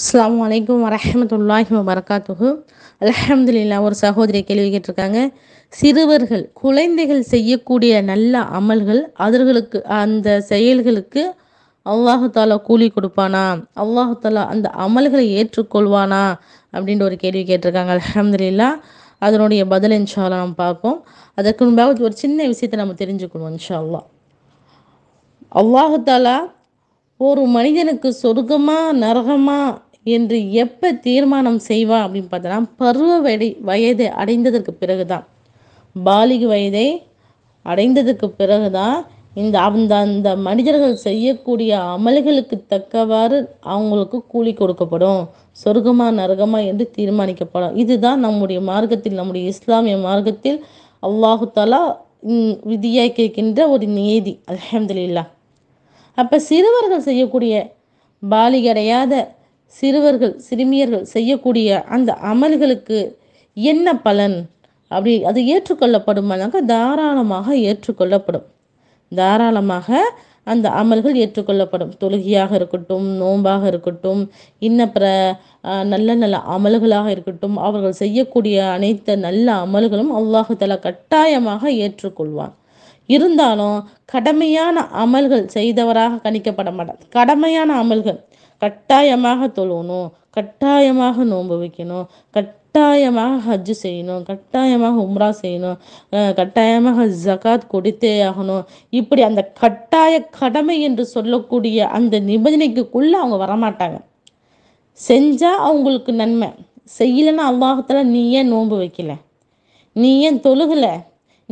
அஸ்லாம் வலைக்கம் வரமத்துல்லாஹி வரகாத்துகு அலமதுல்லா ஒரு சகோதரி கேள்வி கேட்டிருக்காங்க சிறுவர்கள் குழந்தைகள் செய்யக்கூடிய நல்ல அமல்கள் அவர்களுக்கு அந்த செயல்களுக்கு அல்லாஹாலா கூலி கொடுப்பானா அல்லாஹாலா அந்த அமல்களை ஏற்றுக்கொள்வானா அப்படின்ற ஒரு கேள்வி கேட்டிருக்காங்க அலமதுல்லா அதனுடைய பதில் இன்ஷால்லா நம்ம பார்ப்போம் அதற்கு முன்பாக ஒரு சின்ன விஷயத்தை நம்ம தெரிஞ்சுக்கணும் இன்ஷால்லா அல்லாஹாலா ஒரு மனிதனுக்கு சொர்க்கமா நரகமா என்று எப்போ தீர்மானம் செய்வா அப்படின்னு பார்த்தோன்னா பருவ வடி வயதை அடைந்ததற்கு பிறகு தான் பாலிக வயதை அடைந்ததுக்கு பிறகு தான் இந்த அந்த அந்த மனிதர்கள் செய்யக்கூடிய அமல்களுக்கு தக்கவாறு அவங்களுக்கு கூலி கொடுக்கப்படும் சொர்க்கமா நரகமா என்று தீர்மானிக்கப்படும் இதுதான் நம்முடைய மார்க்கத்தில் நம்முடைய இஸ்லாமிய மார்க்கத்தில் அல்லாஹு தலா விதியாக்கின்ற ஒரு நியதி அலமதுல்லா அப்போ சிறுவர்கள் செய்யக்கூடிய பாலிகடையாத சிறுவர்கள் சிறுமியர்கள் செய்யக்கூடிய அந்த அமல்களுக்கு என்ன பலன் அப்படி அது ஏற்றுக்கொள்ளப்படுமானாக்கா தாராளமாக ஏற்றுக்கொள்ளப்படும் தாராளமாக அந்த அமல்கள் ஏற்றுக்கொள்ளப்படும் தொழுகையாக இருக்கட்டும் நோன்பாக இருக்கட்டும் இன்னப்பிற நல்ல நல்ல அமல்களாக இருக்கட்டும் அவர்கள் செய்யக்கூடிய அனைத்து நல்ல அமல்களும் அல்லாஹு தலா கட்டாயமாக ஏற்றுக்கொள்வான் இருந்தாலும் கடமையான அமல்கள் செய்தவராக கணிக்கப்பட மாட்டார் கடமையான அமல்கள் கட்டாயமாக தொழுவணும் கட்டாயமாக நோன்பு வைக்கணும் கட்டாயமாக ஹஜ்ஜு செய்யணும் கட்டாயமாக உம்ரா செய்யணும் கட்டாயமாக ஜகாத் கொடுத்தே ஆகணும் இப்படி அந்த கட்டாய கடமை என்று சொல்லக்கூடிய அந்த நிபந்தனைக்குள்ளே அவங்க வரமாட்டாங்க செஞ்சால் அவங்களுக்கு நன்மை செய்யலைன்னா அவ்வாகத்தில் நீ ஏன் நோன்பு வைக்கல நீ ஏன் தொழுகலை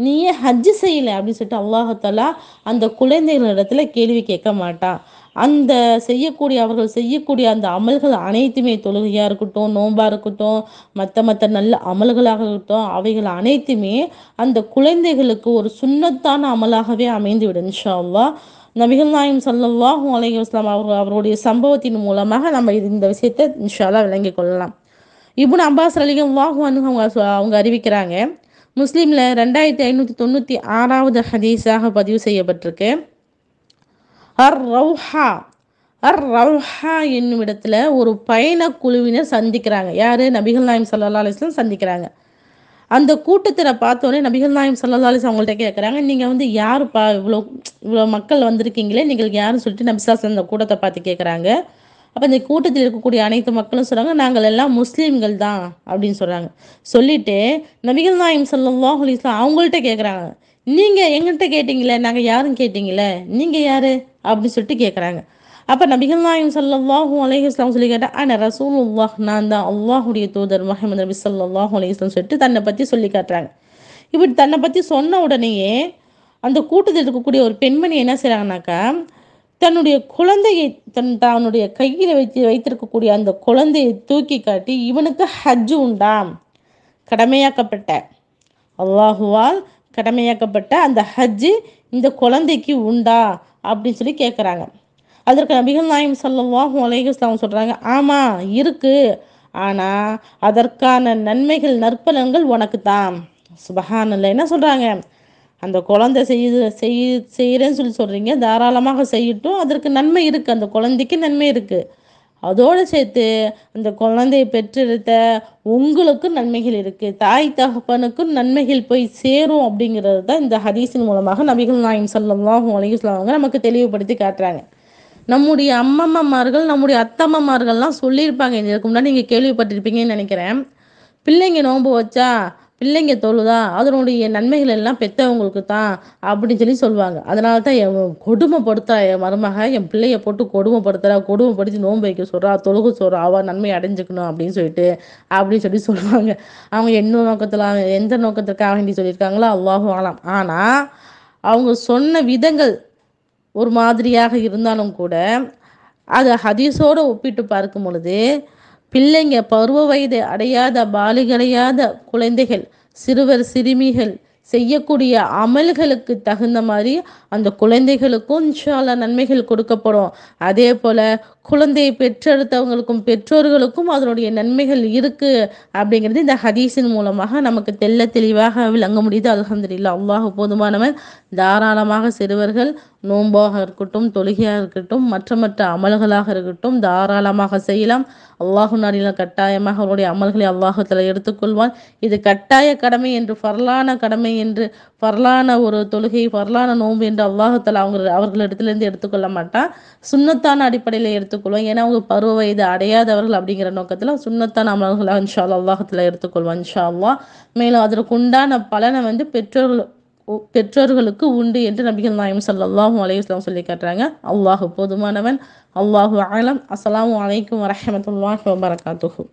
நீயே ஹஜ்ஜு செய்யலை அப்படின்னு சொல்லிட்டு அல்லாஹத்தாலா அந்த குழந்தைகளிடத்துல கேள்வி கேட்க மாட்டான் அந்த செய்யக்கூடிய அவர்கள் செய்யக்கூடிய அந்த அமல்கள் அனைத்துமே தொழுகையாக இருக்கட்டும் நோம்பாக இருக்கட்டும் மற்ற மற்ற நல்ல அமல்களாக இருக்கட்டும் அவைகள் அனைத்துமே அந்த குழந்தைகளுக்கு ஒரு சுண்ணத்தான அமலாகவே அமைந்து விடும் அல்லா நபிகள் நாயம் சல்லாஹூ அலஹி வஸ்லாம் அவர்கள் அவருடைய சம்பவத்தின் மூலமாக நம்ம இது இந்த விஷயத்தை இன்ஷாலா விளங்கி கொள்ளலாம் இபுன் அம்பாஸ் அலிகம் வாஹு அவங்க அவங்க அறிவிக்கிறாங்க முஸ்லீமில் ரெண்டாயிரத்தி ஐநூற்றி தொண்ணூற்றி ஆறாவது ஹதீஸாக பதிவு செய்யப்பட்டிருக்கு அர் ரவுஹா அர் ரவுஹா என்னும் இடத்துல ஒரு பயணக்குழுவினர் சந்திக்கிறாங்க யார் நபிகள் நாயம் சல்லா அலிஸ்லாம் சந்திக்கிறாங்க அந்த கூட்டத்தில் பார்த்தோன்னே நபிகள் நாயம் சல்லா அலிஸ் அவங்கள்ட்ட கேட்குறாங்க நீங்கள் வந்து யாருப்பா இவ்வளோ இவ்வளோ மக்கள் வந்திருக்கீங்களே நீங்கள் யாருன்னு சொல்லிட்டு நபிசாஸ் அந்த கூட்டத்தை பார்த்து கேட்குறாங்க அப்போ இந்த கூட்டத்தில் இருக்கக்கூடிய அனைத்து மக்களும் சொல்கிறாங்க நாங்கள் எல்லாம் முஸ்லீம்கள் தான் அப்படின்னு சொல்கிறாங்க சொல்லிட்டு நபிகள் நாயம் சொல்லாஹ் அலிஸ்லாம் அவங்கள்ட்ட கேட்குறாங்க நீங்கள் எங்கள்கிட்ட கேட்டீங்களே நாங்கள் யாரும் கேட்டீங்களே நீங்கள் யார் அப்படின்னு சொல்லிட்டு கேட்குறாங்க அப்போ நபிகள் நாயம் சல்லாஹூ அலேஹிஸ்லாம் இஸ்லாம் சொல்லி கேட்டால் ஆனால் ரசூல் உல்லாஹ் நான் தான் அல்லாஹுடைய தூதர் முகமது நபி சல்லாஹூ அலி இஸ்லாம் சொல்லிட்டு தன்னை பற்றி சொல்லி காட்டுறாங்க இப்படி தன்னை பற்றி சொன்ன உடனேயே அந்த கூட்டத்தில் இருக்கக்கூடிய ஒரு பெண்மணி என்ன செய்கிறாங்கனாக்கா தன்னுடைய குழந்தையை தன் தன்னுடைய கையில் வைத்து வைத்திருக்கக்கூடிய அந்த குழந்தையை தூக்கி காட்டி இவனுக்கு ஹஜ்ஜு உண்டாம் கடமையாக்கப்பட்ட அல்லாஹுவால் கடமையாக்கப்பட்ட அந்த ஹஜ்ஜு இந்த குழந்தைக்கு உண்டா அப்படின்னு சொல்லி கேட்குறாங்க அதற்கு நபிகள் நாயம் சல்லாஹும் அலைகுஸ்லாம் சொல்கிறாங்க ஆமாம் இருக்குது ஆனால் அதற்கான நன்மைகள் நற்பலன்கள் உனக்கு தான் சுபஹான் என்ன சொல்கிறாங்க அந்த குழந்தை செய்ய செய் செய்கிறேன்னு சொல்லி சொல்கிறீங்க தாராளமாக செய்யட்டும் அதற்கு நன்மை இருக்குது அந்த குழந்தைக்கு நன்மை இருக்குது அதோடு சேர்த்து அந்த குழந்தையை பெற்றெடுத்த உங்களுக்கும் நன்மைகள் இருக்குது தாய் தகப்பனுக்கும் நன்மைகள் போய் சேரும் அப்படிங்கிறது தான் இந்த ஹதீஸின் மூலமாக நபிகள் நாயம் சொல்லலாம் சொல்லுவாங்க நமக்கு தெளிவுபடுத்தி காட்டுறாங்க நம்முடைய அம்மம்மார்கள் நம்முடைய அத்தம்மார்கள்லாம் சொல்லியிருப்பாங்க இதற்கு முன்னாடி நீங்கள் கேள்விப்பட்டிருப்பீங்கன்னு நினைக்கிறேன் பிள்ளைங்க நோன்பு வச்சா பிள்ளைங்க தொழுதா அதனுடைய நன்மைகள் எல்லாம் பெற்றவங்களுக்கு தான் அப்படின்னு சொல்லி சொல்லுவாங்க அதனால தான் என் கொடுமைப்படுத்துறா என் மருமக என் பிள்ளைய போட்டு கொடுமைப்படுத்துறா கொடுமைப்படுத்தி நோன்பு வைக்க சொல்கிறா தொழுக சொல்கிறா அவள் நன்மை அடைஞ்சிக்கணும் அப்படின்னு சொல்லிட்டு அப்படின்னு சொல்லி சொல்லுவாங்க அவங்க என்ன நோக்கத்தில் எந்த நோக்கத்திற்காக வேண்டி சொல்லியிருக்காங்களோ அவ்வளோ ஆகலாம் ஆனால் அவங்க சொன்ன விதங்கள் ஒரு மாதிரியாக இருந்தாலும் கூட அது ஹதீஸோடு ஒப்பிட்டு பார்க்கும் பொழுது பிள்ளைங்க பருவ வயது அடையாத பாலிகளையாத குழந்தைகள் சிறுவர் சிறுமிகள் செய்யக்கூடிய அமல்களுக்கு தகுந்த மாதிரி அந்த குழந்தைகளுக்கும் இன்ஷால்லா நன்மைகள் கொடுக்கப்படும் அதே போல் குழந்தையை பெற்றெடுத்தவங்களுக்கும் பெற்றோர்களுக்கும் அதனுடைய நன்மைகள் இருக்குது அப்படிங்கிறது இந்த ஹதீஸின் மூலமாக நமக்கு தெல்ல தெளிவாக விளங்க முடியுது அலமதுல்லா அவ்வாக போதுமானவன் தாராளமாக சிறுவர்கள் நோன்பாக இருக்கட்டும் தொழுகையாக இருக்கட்டும் மற்ற மற்ற அமல்களாக இருக்கட்டும் தாராளமாக செய்யலாம் அல்லாஹு நாடியில் கட்டாயமாக அவருடைய அமல்களை அல்லாஹத்தில் எடுத்துக்கொள்வான் இது கட்டாய கடமை என்று பரலான கடமை என்று பரலான ஒரு தொழுகை பரலான நோன்பு என்று என்று அல்லாஹத்தால் அவங்க அவர்களிடத்துலேருந்து எடுத்துக்கொள்ள மாட்டான் சுண்ணத்தான அடிப்படையில் எடுத்துக்கொள்வோம் ஏன்னா அவங்க பருவ வயது அடையாதவர்கள் அப்படிங்கிற நோக்கத்தில் சுண்ணத்தான அமல்களாக இன்ஷா அல்லாஹத்தில் எடுத்துக்கொள்வோம் இன்ஷா அல்லா மேலும் அதற்கு உண்டான பலனை வந்து பெற்றோர்கள் பெற்றோர்களுக்கு உண்டு என்று நபிகள் நாயம் சல்லாஹும் அலையுஸ்லாம் சொல்லி காட்டுறாங்க அல்லாஹு போதுமானவன் அல்லாஹு ஆலம் அஸ்லாம் வலைக்கம் வரமத்துல்லாஹ் வரகாத்துகும்